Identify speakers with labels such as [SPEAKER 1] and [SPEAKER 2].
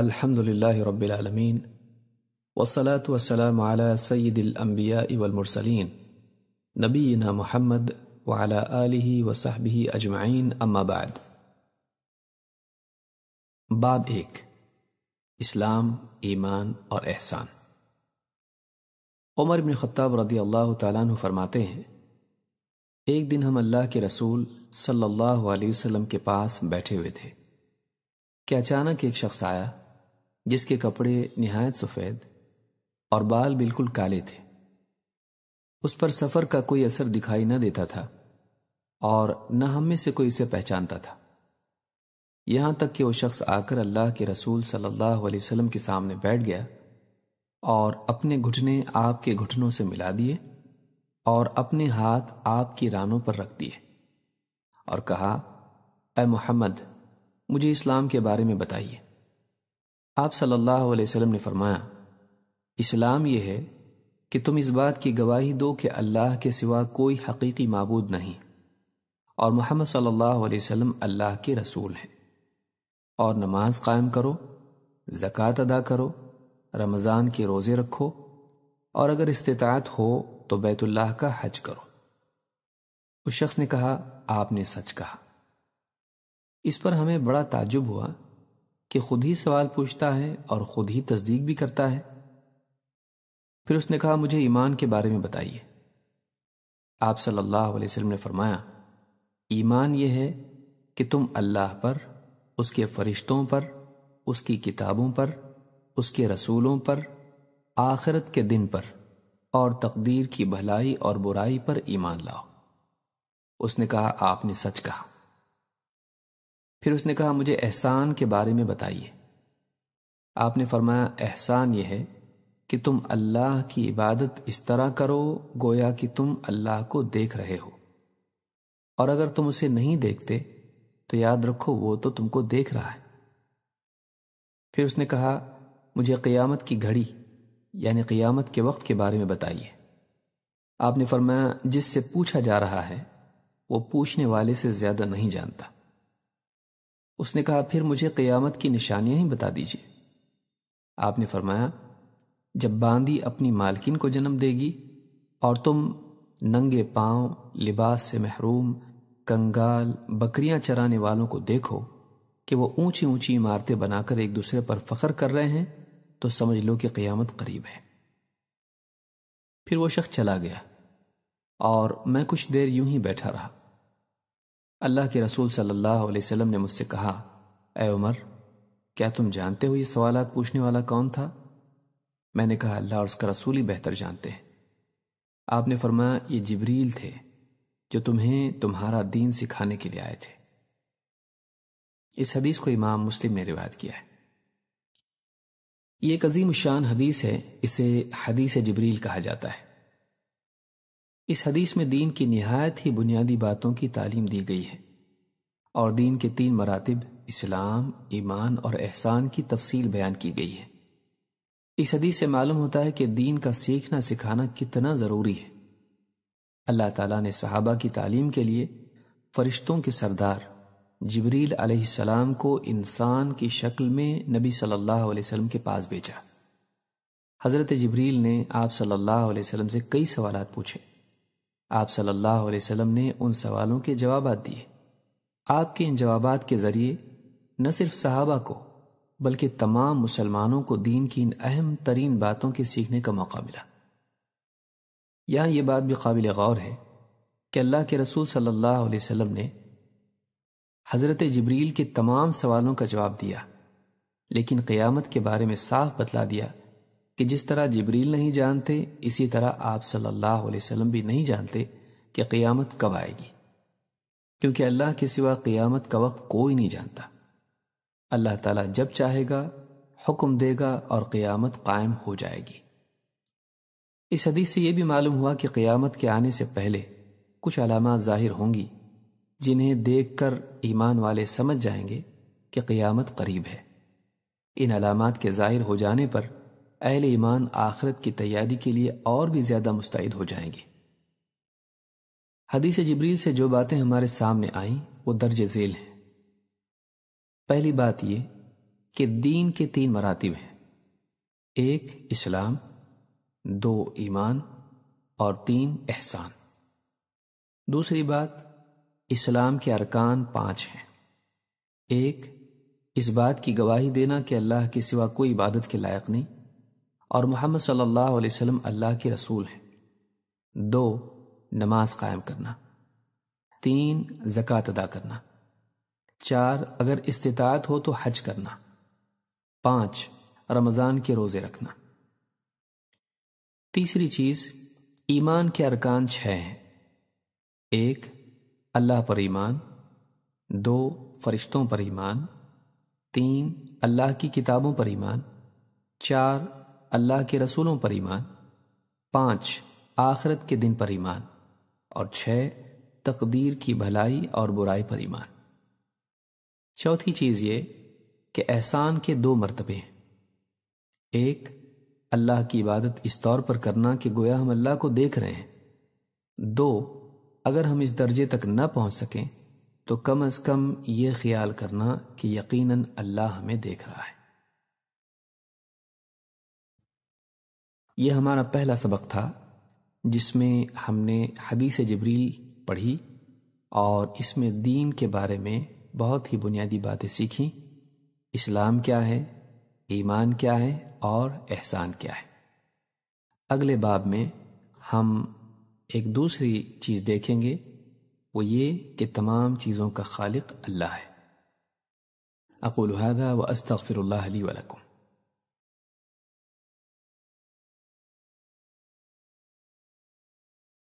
[SPEAKER 1] अल्हम्दुलिल्लाह रब्बिल आलमीन वसलात वसलाम अला सय्यिदिल अंबिया वल मुरसलीन नबीना मोहम्मद व अला आलिहि व सहबिहि अजमाइन अम्मा बाद बाब एक इस्लाम ईमान और एहसान उमर बिन ख़त्ताब रदी अल्लाह तु फरमाते हैं एक दिन हम अल्लाह के रसूल सल्लल्लाहु अलैहि वसल्लम के पास बैठे हुए थे कि अचानक एक शख्स आया जिसके कपड़े निहायत सफ़ेद और बाल बिल्कुल काले थे उस पर सफ़र का कोई असर दिखाई न देता था और न हम में से कोई उसे पहचानता था यहां तक कि वो शख्स आकर अल्लाह के रसूल सल्लल्लाहु अलैहि वसल्लम के सामने बैठ गया और अपने घुटने आपके घुटनों से मिला दिए और अपने हाथ आपकी रानों पर रख दिए और कहा अ मोहम्मद मुझे इस्लाम के बारे में बताइए आप सल्लल्लाहु अलैहि वसल्लम ने फरमाया इस्लाम यह है कि तुम इस बात की गवाही दो कि अल्लाह के सिवा कोई हकीकी मबूद नहीं और मोहम्मद सल्लल्लाहु अलैहि वसल्लम अल्लाह के रसूल हैं और नमाज कायम करो जक़ात अदा करो रमज़ान के रोज़े रखो और अगर इस्तात हो तो बैतुल्लाह का हज करो उस शख्स ने कहा आपने सच कहा इस पर हमें बड़ा ताजुब हुआ कि खुद ही सवाल पूछता है और खुद ही तस्दीक भी करता है फिर उसने कहा मुझे ईमान के बारे में बताइए आप सल्लल्लाहु अलैहि वसल्लम ने फरमाया ईमान यह है कि तुम अल्लाह पर उसके फरिश्तों पर उसकी किताबों पर उसके रसूलों पर आखिरत के दिन पर और तकदीर की भलाई और बुराई पर ईमान लाओ उसने कहा आपने सच कहा फिर उसने कहा मुझे एहसान के बारे में बताइए आपने फरमाया एहसान यह है कि तुम अल्लाह की इबादत इस तरह करो गोया कि तुम अल्लाह को देख रहे हो और अगर तुम उसे नहीं देखते तो याद रखो वो तो तुमको देख रहा है फिर उसने कहा मुझे क़यामत की घड़ी यानी क़यामत के वक्त के बारे में बताइए आपने फरमाया जिससे पूछा जा रहा है वो पूछने वाले से ज़्यादा नहीं जानता उसने कहा फिर मुझे क़यामत की निशानियां ही बता दीजिए आपने फरमाया जब बांदी अपनी मालकिन को जन्म देगी और तुम नंगे पांव लिबास से महरूम कंगाल बकरियां चराने वालों को देखो कि वो ऊंची ऊंची इमारतें बनाकर एक दूसरे पर फख्र कर रहे हैं तो समझ लो कि क़यामत करीब है फिर वो शख्स चला गया और मैं कुछ देर यूं ही बैठा रहा अल्लाह के रसूल सल्लल्लाहु अलैहि वसल्लम ने मुझसे कहा ए उमर क्या तुम जानते हो ये सवाल पूछने वाला कौन था मैंने कहा अल्लाह और उसका रसूल ही बेहतर जानते हैं आपने फरमाया ये जबरील थे जो तुम्हें तुम्हारा दीन सिखाने के लिए आए थे इस हदीस को इमाम मुस्लिम ने रिवायत किया है ये एक अजीम शान हदीस है इसे हदीस जबरील कहा जाता है इस हदीस में दीन की नहायत ही बुनियादी बातों की तालीम दी गई है और दीन के तीन मरातब इस्लाम ईमान और एहसान की तफसील बयान की गई है इस हदीस से मालूम होता है कि दीन का सीखना सिखाना कितना ज़रूरी है अल्लाह ताला ने सहाबा की तालीम के लिए फरिश्तों के सरदार जबरील अलैहिस्सलाम को इंसान की शक्ल में नबी सल्लल्लाहु अलैहि वसल्लम के पास भेजा हज़रत जबरील ने आप सल्लल्लाहु अलैहि वसल्लम से कई सवाल पूछे आप सल्लल्लाहु अलैहि वसल्लम ने उन सवालों के जवाब दिए आपके इन जवाब के ज़रिए न सिर्फ सहाबा को बल्कि तमाम मुसलमानों को दीन की इन अहम तरीन बातों के सीखने का मौका मिला यहां ये बात भी काबिल गौर है कि अल्लाह के रसूल सल्लल्लाहु अलैहि वसल्लम ने हज़रत जबरील के तमाम सवालों का जवाब दिया लेकिन क़यामत के बारे में साफ बतला दिया कि जिस तरह जबरील नहीं जानते इसी तरह आप सल्लल्लाहु अलैहि वसल्लम भी नहीं जानते कि क़ियामत कब आएगी क्योंकि अल्लाह के सिवा क़ियामत का वक्त कोई नहीं जानता अल्लाह ताला जब चाहेगा हुक्म देगा और क़ियामत कायम हो जाएगी इस हदीस से यह भी मालूम हुआ कि क़ियामत के आने से पहले कुछ अलामत ज़ाहिर होंगी जिन्हें देखकर ईमान वाले समझ जाएंगे कि क़ियामत करीब है इन अलामत के ज़ाहिर हो जाने पर अहल ईमान आखरत की तैयारी के लिए और भी ज़्यादा मुस्तैद हो जाएंगे हदीस जबरील से जो बातें हमारे सामने आई वो दर्ज झेल है पहली बात यह कि दीन के तीन मरातब हैं एक इस्लाम दो ईमान और तीन एहसान दूसरी बात इस्लाम के अरकान पांच हैं एक इस बात की गवाही देना कि अल्लाह के सिवा कोई इबादत के लायक नहीं और मोहम्मद सल्लल्लाहु अलैहि वसल्लम अल्लाह के रसूल हैं दो नमाज कायम करना तीन जक़ात अदा करना चार अगर इस्तात हो तो हज करना पांच रमज़ान के रोज़े रखना तीसरी चीज़ ईमान के अरकान छह हैं एक अल्लाह पर ईमान दो फरिश्तों पर ईमान तीन अल्लाह की किताबों पर ईमान चार अल्लाह के रसूलों पर ईमान पांच आखरत के दिन पर ईमान और छह तकदीर की भलाई और बुराई पर ईमान चौथी चीज़ ये कि एहसान के दो मरतबे हैं एक अल्लाह की इबादत इस तौर पर करना कि गोया हम अल्लाह को देख रहे हैं दो अगर हम इस दर्जे तक न पहुंच सकें तो कम अज़ कम ये ख्याल करना कि यकीनन अल्लाह हमें देख रहा है ये हमारा पहला सबक था जिसमें हमने हदीस जबरील पढ़ी और इसमें दीन के बारे में बहुत ही बुनियादी बातें सीखी इस्लाम क्या है ईमान क्या है और एहसान क्या है अगले बाब में हम एक दूसरी चीज़ देखेंगे वो ये कि तमाम चीज़ों का खालिक अल्लाह है अकुल हादा व अस्तफ़िर